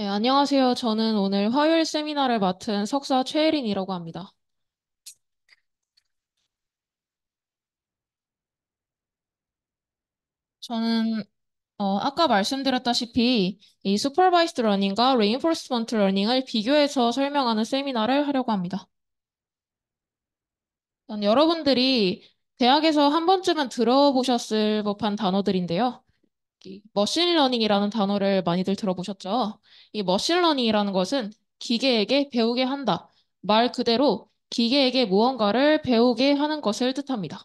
네, 안녕하세요. 저는 오늘 화요일 세미나를 맡은 석사 최혜린이라고 합니다. 저는 어, 아까 말씀드렸다시피 이 Supervised Learning과 r e i n f o r c e m t Learning을 비교해서 설명하는 세미나를 하려고 합니다. 여러분들이 대학에서 한 번쯤은 들어보셨을 법한 단어들인데요. 머신러닝이라는 단어를 많이들 들어보셨죠? 이 머신러닝이라는 것은 기계에게 배우게 한다. 말 그대로 기계에게 무언가를 배우게 하는 것을 뜻합니다.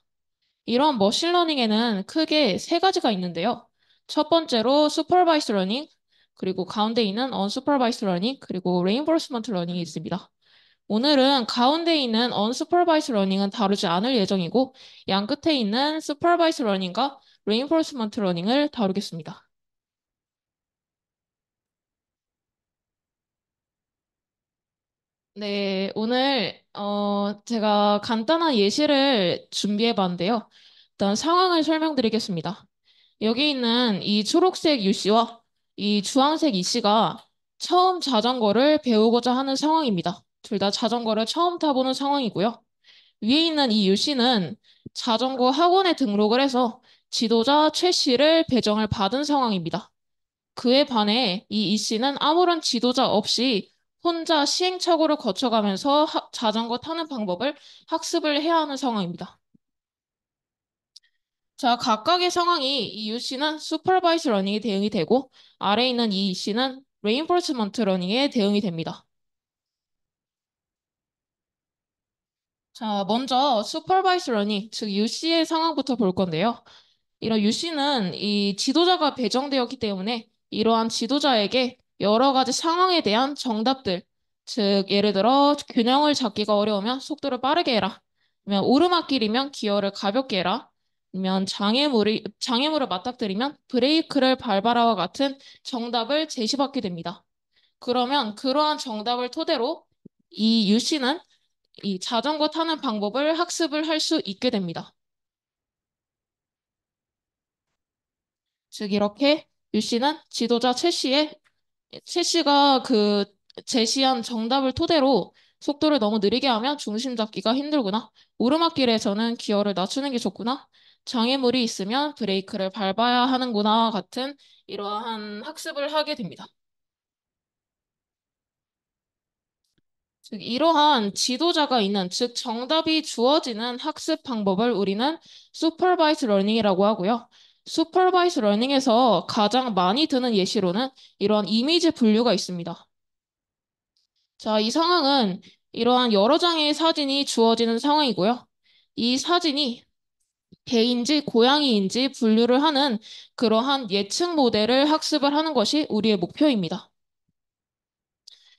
이런 머신러닝에는 크게 세 가지가 있는데요. 첫 번째로 슈퍼바이스 러닝, 그리고 가운데 있는 언슈퍼바이스 러닝, 그리고 레인버스먼트 러닝이 있습니다. 오늘은 가운데 있는 언슈퍼바이스 러닝은 다루지 않을 예정이고 양 끝에 있는 슈퍼바이스 러닝과 reinforcement learning을 다루겠습니다. 네, 오늘 어, 제가 간단한 예시를 준비해 봤는데요. 일단 상황을 설명드리겠습니다. 여기 있는 이 초록색 유 씨와 이 주황색 이 씨가 처음 자전거를 배우고자 하는 상황입니다. 둘 다 자전거를 처음 타보는 상황이고요. 위에 있는 이유 씨는 자전거 학원에 등록을 해서 지도자 최 씨를 배정을 받은 상황입니다. 그에 반해 이이 씨는 아무런 지도자 없이 혼자 시행착오를 거쳐가면서 하, 자전거 타는 방법을 학습을 해야 하는 상황입니다. 자, 각각의 상황이 이 U 씨는 슈퍼바이스 러닝에 대응이 되고 아래에 있는 이 E 씨는 레인포스먼트 러닝에 대응이 됩니다. 자, 먼저 슈퍼바이스 러닝, 즉 U 씨의 상황부터 볼 건데요. 이런 유씨는 이 지도자가 배정되었기 때문에 이러한 지도자에게 여러 가지 상황에 대한 정답들, 즉 예를 들어 균형을 잡기가 어려우면 속도를 빠르게 해라. 아니면 오르막길이면 기어를 가볍게 해라. 아니면 장애물이 장애물을 맞닥뜨리면 브레이크를 밟아라와 같은 정답을 제시받게 됩니다. 그러면 그러한 정답을 토대로 이 유씨는 이 자전거 타는 방법을 학습을 할 수 있게 됩니다. 즉 이렇게 유 씨는 지도자 최 씨의 최 씨가 그 제시한 정답을 토대로 속도를 너무 느리게 하면 중심 잡기가 힘들구나. 오르막길에 서는 기어를 낮추는 게 좋구나. 장애물이 있으면 브레이크를 밟아야 하는구나 같은 이러한 학습을 하게 됩니다. 즉 이러한 지도자가 있는 즉 정답이 주어지는 학습 방법을 우리는 s u p e r v i s learning이라고 하고요. 슈퍼바이스 러닝에서 가장 많이 드는 예시로는 이러한 이미지 분류가 있습니다. 자, 이 상황은 이러한 여러 장의 사진이 주어지는 상황이고요. 이 사진이 개인지 고양이인지 분류를 하는 그러한 예측 모델을 학습을 하는 것이 우리의 목표입니다.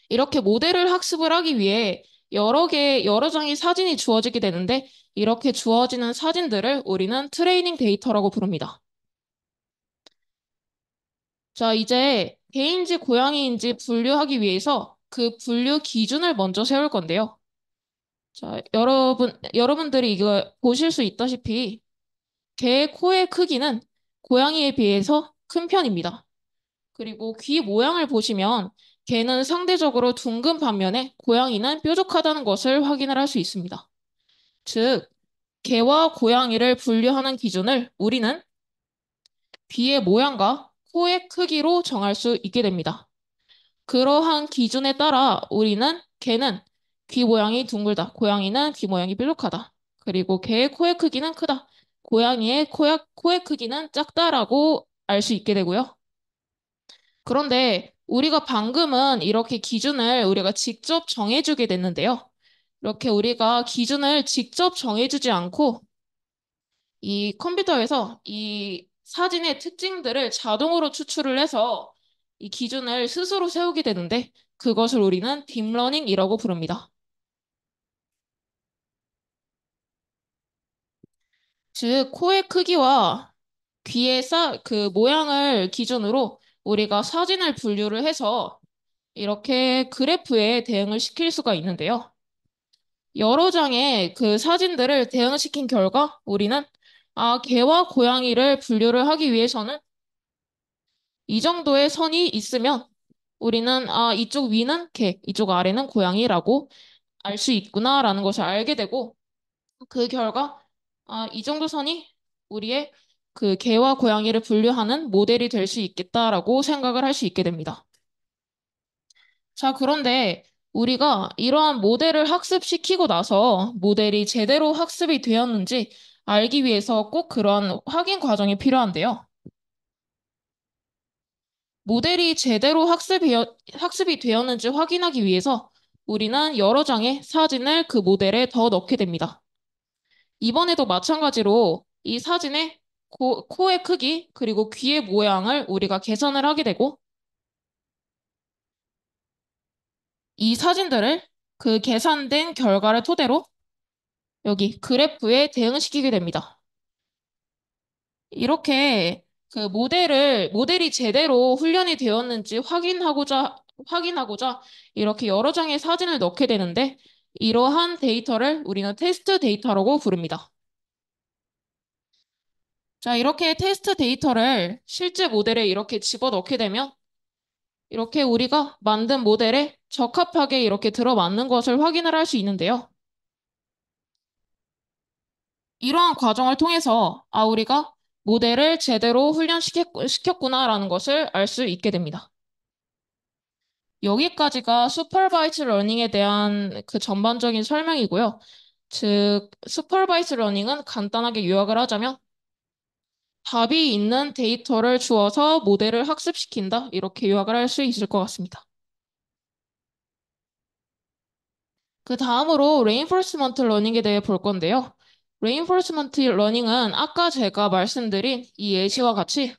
이렇게 모델을 학습을 하기 위해 여러 개, 여러 장의 사진이 주어지게 되는데 이렇게 주어지는 사진들을 우리는 트레이닝 데이터라고 부릅니다. 자, 이제 개인지 고양이인지 분류하기 위해서 그 분류 기준을 먼저 세울 건데요. 자, 여러분, 여러분들이 이거 보실 수 있다시피 개의 코의 크기는 고양이에 비해서 큰 편입니다. 그리고 귀 모양을 보시면 개는 상대적으로 둥근 반면에 고양이는 뾰족하다는 것을 확인을 할 수 있습니다. 즉, 개와 고양이를 분류하는 기준을 우리는 귀의 모양과 호의 크기로 정할 수 있게 됩니다. 그러한 기준에 따라 우리는 개는 귀 모양이 둥글다, 고양이는 귀 모양이 뾰족하다, 그리고 개의 코의 크기는 크다, 고양이의 코야, 코의 크기는 작다라고 알 수 있게 되고요. 그런데 우리가 방금은 이렇게 기준을 우리가 직접 정해주게 됐는데요. 이렇게 우리가 기준을 직접 정해주지 않고 이 컴퓨터에서 이 사진의 특징들을 자동으로 추출을 해서 이 기준을 스스로 세우게 되는데 그것을 우리는 딥러닝이라고 부릅니다. 즉 코의 크기와 귀의 사, 그 모양을 기준으로 우리가 사진을 분류를 해서 이렇게 그래프에 대응을 시킬 수가 있는데요. 여러 장의 그 사진들을 대응시킨 결과 우리는 아, 개와 고양이를 분류를 하기 위해서는 이 정도의 선이 있으면 우리는 아, 이쪽 위는 개, 이쪽 아래는 고양이라고 알 수 있구나라는 것을 알게 되고 그 결과 아, 이 정도 선이 우리의 그 개와 고양이를 분류하는 모델이 될 수 있겠다라고 생각을 할 수 있게 됩니다. 자, 그런데 우리가 이러한 모델을 학습시키고 나서 모델이 제대로 학습이 되었는지 알기 위해서 꼭 그런 확인 과정이 필요한데요. 모델이 제대로 학습이, 학습이 되었는지 확인하기 위해서 우리는 여러 장의 사진을 그 모델에 더 넣게 됩니다. 이번에도 마찬가지로 이 사진의 코, 코의 크기 그리고 귀의 모양을 우리가 개선을 하게 되고 이 사진들을 그 계산된 결과를 토대로 여기 그래프에 대응시키게 됩니다. 이렇게 그 모델을 모델이 제대로 훈련이 되었는지 확인하고자 확인하고자 이렇게 여러 장의 사진을 넣게 되는데 이러한 데이터를 우리는 테스트 데이터라고 부릅니다. 자, 이렇게 테스트 데이터를 실제 모델에 이렇게 집어넣게 되면 이렇게 우리가 만든 모델에 적합하게 이렇게 들어맞는 것을 확인을 할 수 있는데요. 이러한 과정을 통해서 아, 우리가 모델을 제대로 훈련시켰구나라는 것을 알 수 있게 됩니다. 여기까지가 슈퍼바이스 러닝에 대한 그 전반적인 설명이고요. 즉, 슈퍼바이스 러닝은 간단하게 요약을 하자면 답이 있는 데이터를 주어서 모델을 학습시킨다. 이렇게 요약을 할 수 있을 것 같습니다. 그 다음으로 레인포스먼트 러닝에 대해 볼 건데요. reinforcement learning은 아까 제가 말씀드린 이 예시와 같이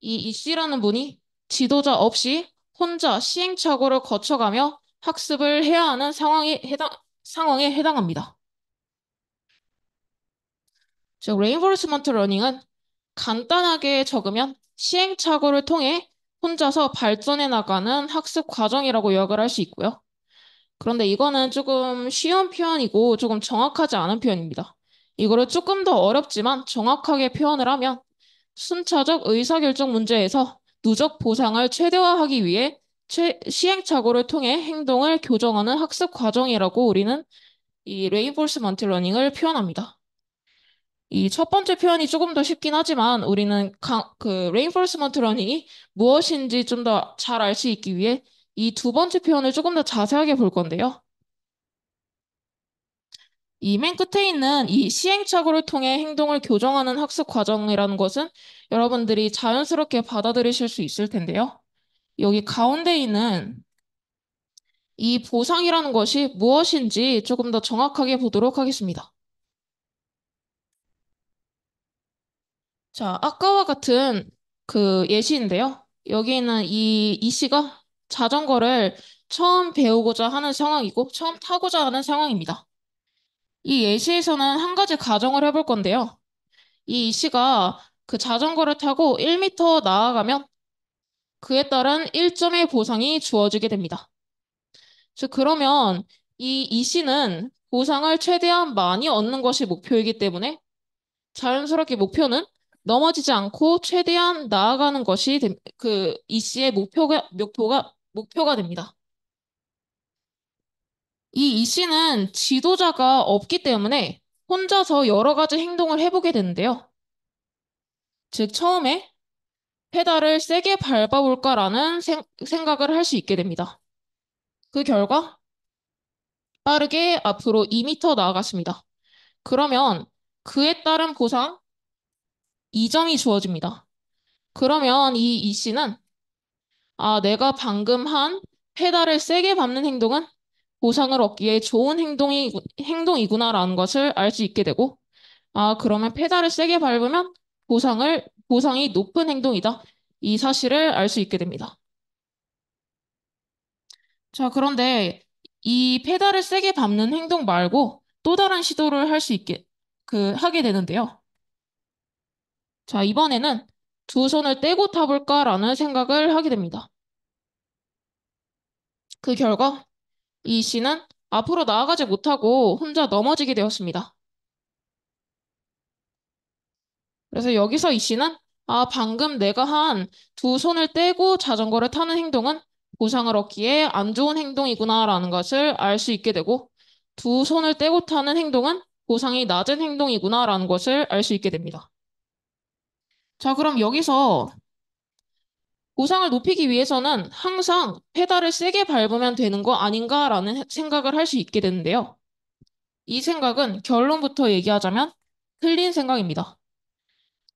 이 이씨라는 분이 지도자 없이 혼자 시행착오를 거쳐가며 학습을 해야 하는 상황에 해당 상황에 해당합니다. 즉 reinforcement learning은 간단하게 적으면 시행착오를 통해 혼자서 발전해 나가는 학습 과정이라고 요약을 할 수 있고요. 그런데 이거는 조금 쉬운 표현이고 조금 정확하지 않은 표현입니다. 이거를 조금 더 어렵지만 정확하게 표현을 하면 순차적 의사결정 문제에서 누적 보상을 최대화하기 위해 최, 시행착오를 통해 행동을 교정하는 학습 과정이라고 우리는 이 레인포스먼트 러닝을 표현합니다. 이 첫 번째 표현이 조금 더 쉽긴 하지만 우리는 강, 그 레인포스먼트 러닝이 무엇인지 좀 더 잘 알 수 있기 위해 이두 번째 표현을 조금 더 자세하게 볼 건데요. 이 맨 끝에 있는 이 시행착오를 통해 행동을 교정하는 학습 과정이라는 것은 여러분들이 자연스럽게 받아들이실 수 있을 텐데요. 여기 가운데 있는 이 보상이라는 것이 무엇인지 조금 더 정확하게 보도록 하겠습니다. 자, 아까와 같은 그 예시인데요. 여기 에는 이, 이 씨가 자전거를 처음 배우고자 하는 상황이고 처음 타고자 하는 상황입니다. 이 예시에서는 한 가지 가정을 해볼 건데요. 이 이씨가 그 자전거를 타고 1m 나아가면 그에 따른 1점의 보상이 주어지게 됩니다. 즉, 그러면 이 이씨는 보상을 최대한 많이 얻는 것이 목표이기 때문에 자연스럽게 목표는 넘어지지 않고 최대한 나아가는 것이 그 이 씨의 목표가, 목표가, 목표가 됩니다. 이 이 씨는 지도자가 없기 때문에 혼자서 여러 가지 행동을 해보게 되는데요. 즉, 처음에 페달을 세게 밟아볼까라는 생, 생각을 할 수 있게 됩니다. 그 결과 빠르게 앞으로 2m 나아갔습니다. 그러면 그에 따른 보상, 2점이 주어집니다. 그러면 이이 씨는 아, 내가 방금 한 페달을 세게 밟는 행동은 보상을 얻기에 좋은 행동이, 행동이구나라는 것을 알 수 있게 되고, 아, 그러면 페달을 세게 밟으면 보상을, 보상이 높은 행동이다. 이 사실을 알 수 있게 됩니다. 자, 그런데 이 페달을 세게 밟는 행동 말고 또 다른 시도를 할 수 있게, 그, 하게 되는데요. 자, 이번에는 두 손을 떼고 타볼까라는 생각을 하게 됩니다. 그 결과 이 씨는 앞으로 나아가지 못하고 혼자 넘어지게 되었습니다. 그래서 여기서 이 씨는 아, 방금 내가 한 두 손을 떼고 자전거를 타는 행동은 보상을 얻기에 안 좋은 행동이구나라는 것을 알 수 있게 되고 두 손을 떼고 타는 행동은 보상이 낮은 행동이구나라는 것을 알 수 있게 됩니다. 자, 그럼 여기서 고상을 높이기 위해서는 항상 페달을 세게 밟으면 되는 거 아닌가라는 생각을 할 수 있게 되는데요. 이 생각은 결론부터 얘기하자면 틀린 생각입니다.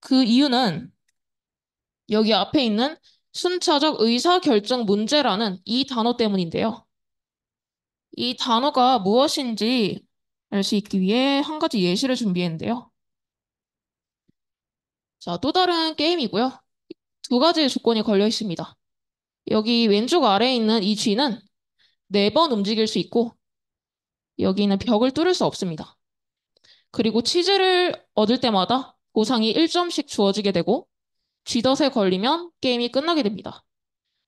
그 이유는 여기 앞에 있는 순차적 의사결정 문제라는 이 단어 때문인데요. 이 단어가 무엇인지 알 수 있기 위해 한 가지 예시를 준비했는데요. 자, 또 다른 게임이고요. 두 가지의 조건이 걸려 있습니다. 여기 왼쪽 아래에 있는 이 쥐는 네 번 움직일 수 있고 여기는 벽을 뚫을 수 없습니다. 그리고 치즈를 얻을 때마다 보상이 1점씩 주어지게 되고 쥐덫에 걸리면 게임이 끝나게 됩니다.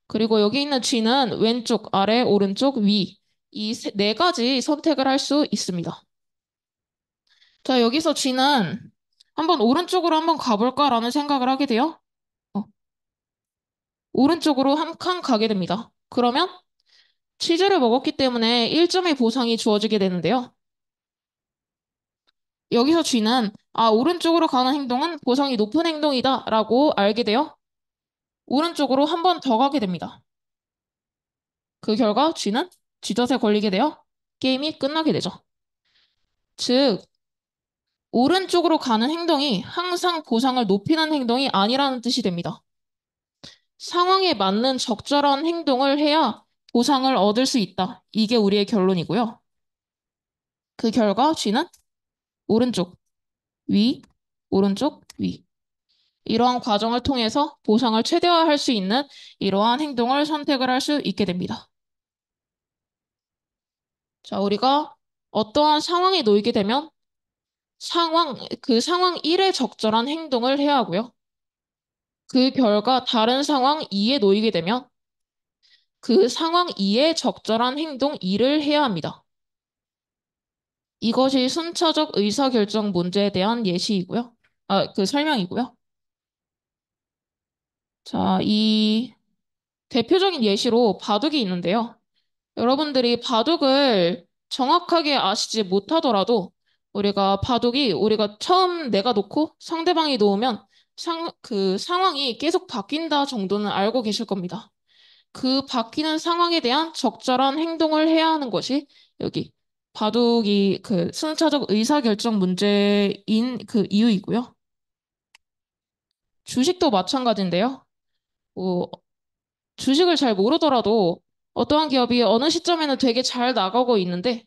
그리고 여기 있는 쥐는 왼쪽, 아래, 오른쪽, 위 이 네 가지 선택을 할 수 있습니다. 자, 여기서 쥐는 한번 오른쪽으로 한번 가볼까라는 생각을 하게 돼요. 어. 오른쪽으로 한 칸 가게 됩니다. 그러면 치즈를 먹었기 때문에 1점의 보상이 주어지게 되는데요. 여기서 쥐는 아 오른쪽으로 가는 행동은 보상이 높은 행동이다 라고 알게 되어 오른쪽으로 한번더 가게 됩니다. 그 결과 쥐는 쥐덫에 걸리게 되어 게임이 끝나게 되죠. 즉 오른쪽으로 가는 행동이 항상 보상을 높이는 행동이 아니라는 뜻이 됩니다. 상황에 맞는 적절한 행동을 해야 보상을 얻을 수 있다. 이게 우리의 결론이고요. 그 결과 쥐는 오른쪽, 위, 오른쪽, 위. 이러한 과정을 통해서 보상을 최대화할 수 있는 이러한 행동을 선택을 할 수 있게 됩니다. 자, 우리가 어떠한 상황에 놓이게 되면 상황, 그 상황 1에 적절한 행동을 해야 하고요. 그 결과 다른 상황 2에 놓이게 되면 그 상황 2에 적절한 행동 2를 해야 합니다. 이것이 순차적 의사결정 문제에 대한 예시이고요. 아, 그 설명이고요. 자, 이 대표적인 예시로 바둑이 있는데요. 여러분들이 바둑을 정확하게 아시지 못하더라도 우리가 바둑이 우리가 처음 내가 놓고 상대방이 놓으면 상, 그 상황이 계속 바뀐다 정도는 알고 계실 겁니다. 그 바뀌는 상황에 대한 적절한 행동을 해야 하는 것이 여기 바둑이 그 순차적 의사결정 문제인 그 이유이고요. 주식도 마찬가지인데요. 뭐 주식을 잘 모르더라도 어떠한 기업이 어느 시점에는 되게 잘 나가고 있는데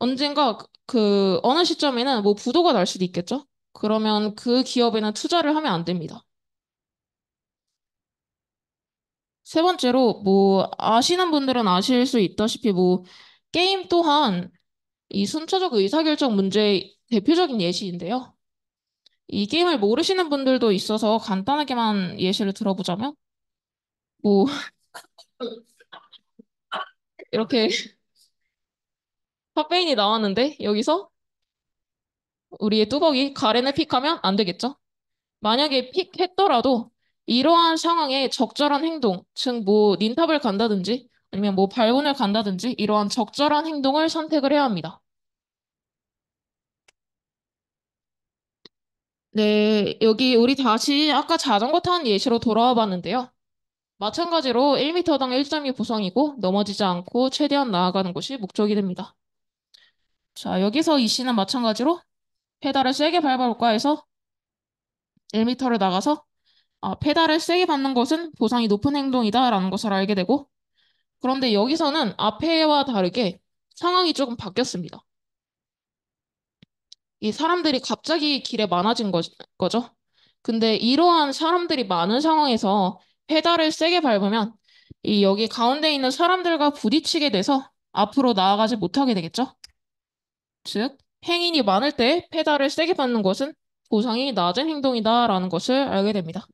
언젠가 그 어느 시점에는 뭐 부도가 날 수도 있겠죠? 그러면 그 기업에는 투자를 하면 안 됩니다. 세 번째로 뭐 아시는 분들은 아실 수 있다시피 뭐 게임 또한 이 순차적 의사결정 문제의 대표적인 예시인데요. 이 게임을 모르시는 분들도 있어서 간단하게만 예시를 들어보자면 뭐 이렇게 팟페인이 나왔는데 여기서 우리의 뚜벅이 가렌을 픽하면 안 되겠죠? 만약에 픽했더라도 이러한 상황에 적절한 행동, 즉뭐 닌탑을 간다든지 아니면 뭐 발군을 간다든지 이러한 적절한 행동을 선택을 해야 합니다. 네, 여기 우리 다시 아까 자전거 탄 예시로 돌아와 봤는데요. 마찬가지로 1m당 1.2보성이고 넘어지지 않고 최대한 나아가는 것이 목적이 됩니다. 자, 여기서 이 씨는 마찬가지로 페달을 세게 밟아볼까 해서 1m를 나가서 아, 페달을 세게 밟는 것은 보상이 높은 행동이다라는 것을 알게 되고 그런데 여기서는 앞에와 다르게 상황이 조금 바뀌었습니다. 이 사람들이 갑자기 길에 많아진 거, 거죠. 근데 이러한 사람들이 많은 상황에서 페달을 세게 밟으면 이 여기 가운데 있는 사람들과 부딪히게 돼서 앞으로 나아가지 못하게 되겠죠. 즉, 행인이 많을 때 페달을 세게 밟는 것은 보상이 낮은 행동이다라는 것을 알게 됩니다.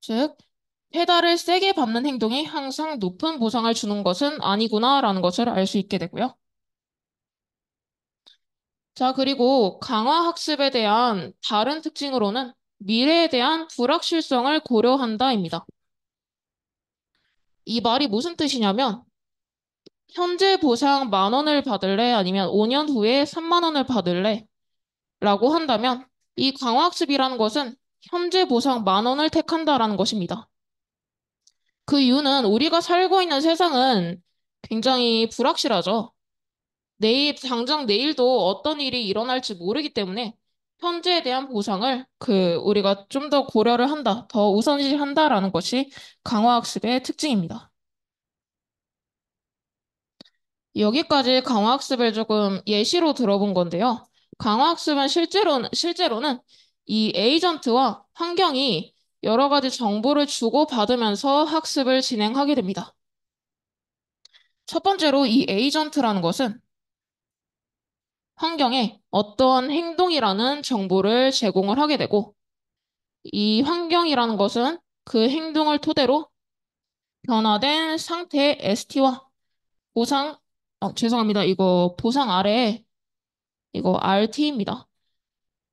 즉, 페달을 세게 밟는 행동이 항상 높은 보상을 주는 것은 아니구나라는 것을 알 수 있게 되고요. 자, 그리고 강화 학습에 대한 다른 특징으로는 미래에 대한 불확실성을 고려한다입니다. 이 말이 무슨 뜻이냐면 현재 보상 만 원을 받을래? 아니면 5년 후에 3만 원을 받을래? 라고 한다면 이 강화학습이라는 것은 현재 보상 만 원을 택한다라는 것입니다. 그 이유는 우리가 살고 있는 세상은 굉장히 불확실하죠. 내일, 당장 내일도 어떤 일이 일어날지 모르기 때문에 현재에 대한 보상을 그 우리가 좀 더 고려를 한다, 더 우선시한다라는 것이 강화학습의 특징입니다. 여기까지 강화학습을 조금 예시로 들어본 건데요. 강화학습은 실제로는, 실제로는 이 에이전트와 환경이 여러 가지 정보를 주고받으면서 학습을 진행하게 됩니다. 첫 번째로 이 에이전트라는 것은 환경에 어떠한 행동이라는 정보를 제공을 하게 되고 이 환경이라는 것은 그 행동을 토대로 변화된 상태 ST와 보상 아, 죄송합니다. 이거 보상 아래 이거 RT입니다.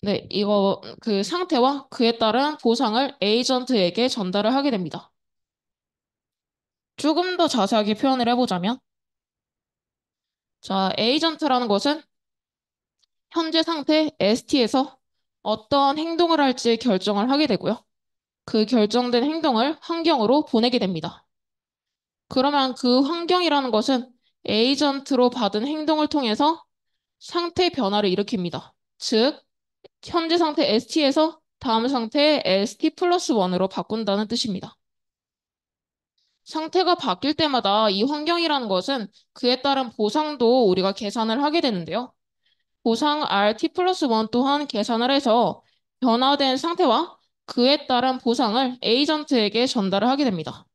네, 이거 그 상태와 그에 따른 보상을 에이전트에게 전달을 하게 됩니다. 조금 더 자세하게 표현을 해보자면 자, 에이전트라는 것은 현재 상태 ST에서 어떤 행동을 할지 결정을 하게 되고요. 그 결정된 행동을 환경으로 보내게 됩니다. 그러면 그 환경이라는 것은 에이전트로 받은 행동을 통해서 상태 변화를 일으킵니다. 즉, 현재 상태 ST에서 다음 상태 ST 플러스 1으로 바꾼다는 뜻입니다. 상태가 바뀔 때마다 이 환경이라는 것은 그에 따른 보상도 우리가 계산을 하게 되는데요. 보상 RT 플러스 1 또한 계산을 해서 변화된 상태와 그에 따른 보상을 에이전트에게 전달을 하게 됩니다.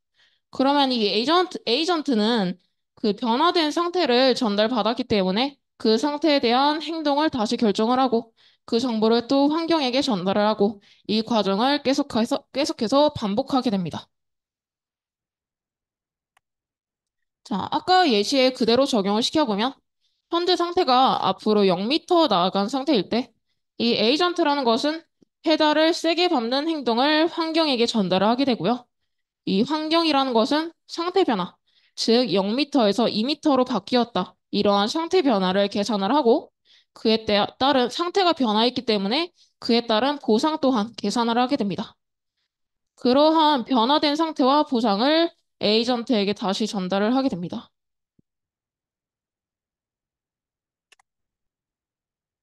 그러면 이 에이전트, 에이전트는 그 변화된 상태를 전달받았기 때문에 그 상태에 대한 행동을 다시 결정을 하고 그 정보를 또 환경에게 전달을 하고 이 과정을 계속해서, 계속해서 반복하게 됩니다. 자, 아까 예시에 그대로 적용을 시켜보면 현재 상태가 앞으로 0m 나아간 상태일 때 이 에이전트라는 것은 페달을 세게 밟는 행동을 환경에게 전달을 하게 되고요. 이 환경이라는 것은 상태 변화, 즉 0m에서 2m로 바뀌었다. 이러한 상태 변화를 계산을 하고 그에 따른 상태가 변화했기 때문에 그에 따른 보상 또한 계산을 하게 됩니다. 그러한 변화된 상태와 보상을 에이전트에게 다시 전달을 하게 됩니다.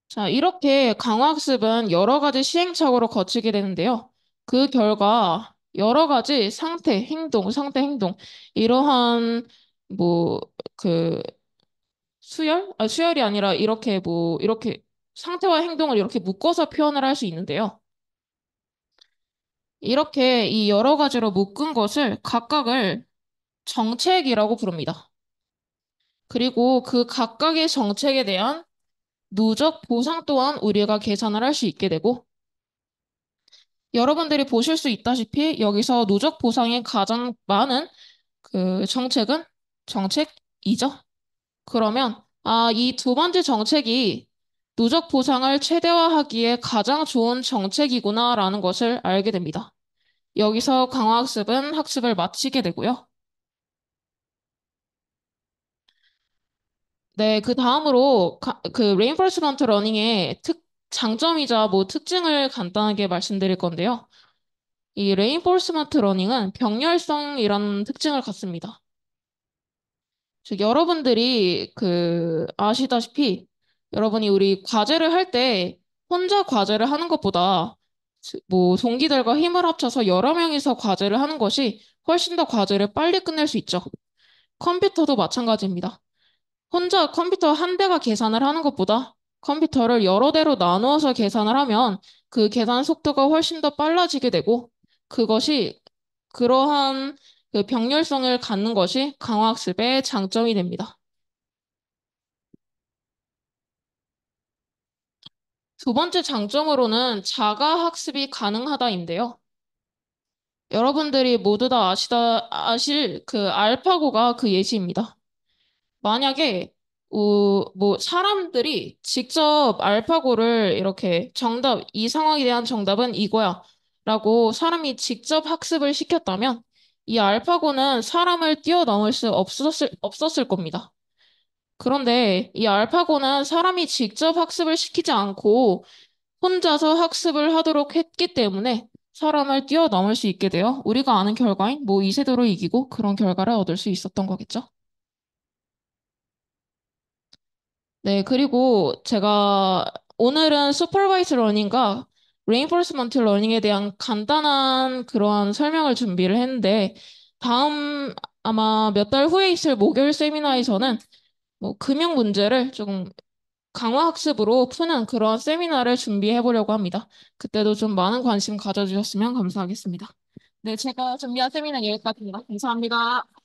자, 이렇게 강화학습은 여러 가지 시행착오로 거치게 되는데요. 그 결과 여러 가지 상태, 행동, 상태, 행동 이러한 뭐 그 수열? 아 수열이 아니라 이렇게 뭐 이렇게 상태와 행동을 이렇게 묶어서 표현을 할 수 있는데요. 이렇게 이 여러 가지로 묶은 것을 각각을 정책이라고 부릅니다. 그리고 그 각각의 정책에 대한 누적 보상 또한 우리가 계산을 할 수 있게 되고 여러분들이 보실 수 있다시피 여기서 누적 보상이 가장 많은 그 정책은 정책이죠. 그러면 아, 이 두 번째 정책이 누적 보상을 최대화하기에 가장 좋은 정책이구나라는 것을 알게 됩니다. 여기서 강화학습은 학습을 마치게 되고요. 네, 그 다음으로 그 레인포스먼트 러닝의 특 장점이자 뭐 특징을 간단하게 말씀드릴 건데요. 이 레인포스먼트 러닝은 병렬성이라는 특징을 갖습니다. 즉 여러분들이 그 아시다시피 여러분이 우리 과제를 할 때 혼자 과제를 하는 것보다 뭐 동기들과 힘을 합쳐서 여러 명이서 과제를 하는 것이 훨씬 더 과제를 빨리 끝낼 수 있죠. 컴퓨터도 마찬가지입니다. 혼자 컴퓨터 한 대가 계산을 하는 것보다 컴퓨터를 여러 대로 나누어서 계산을 하면 그 계산 속도가 훨씬 더 빨라지게 되고 그것이 그러한 그 병렬성을 갖는 것이 강화학습의 장점이 됩니다. 두 번째 장점으로는 자가학습이 가능하다인데요. 여러분들이 모두 다 아시다, 아실 그 알파고가 그 예시입니다. 만약에 뭐 사람들이 직접 알파고를 이렇게 정답, 이 상황에 대한 정답은 이거야. 라고 사람이 직접 학습을 시켰다면 이 알파고는 사람을 뛰어넘을 수 없었을, 없었을 겁니다. 그런데 이 알파고는 사람이 직접 학습을 시키지 않고 혼자서 학습을 하도록 했기 때문에 사람을 뛰어넘을 수 있게 되어 우리가 아는 결과인 뭐 이세돌을 이기고 그런 결과를 얻을 수 있었던 거겠죠. 네, 그리고 제가 오늘은 슈퍼바이스 러닝과 레인포스먼트 러닝에 대한 간단한 그러한 설명을 준비를 했는데 다음 아마 몇 달 후에 있을 목요일 세미나에서는 뭐 금융 문제를 조금 강화 학습으로 푸는 그러한 세미나를 준비해 보려고 합니다. 그때도 좀 많은 관심 가져주셨으면 감사하겠습니다. 네, 제가 준비한 세미나 여기까지입니다. 감사합니다.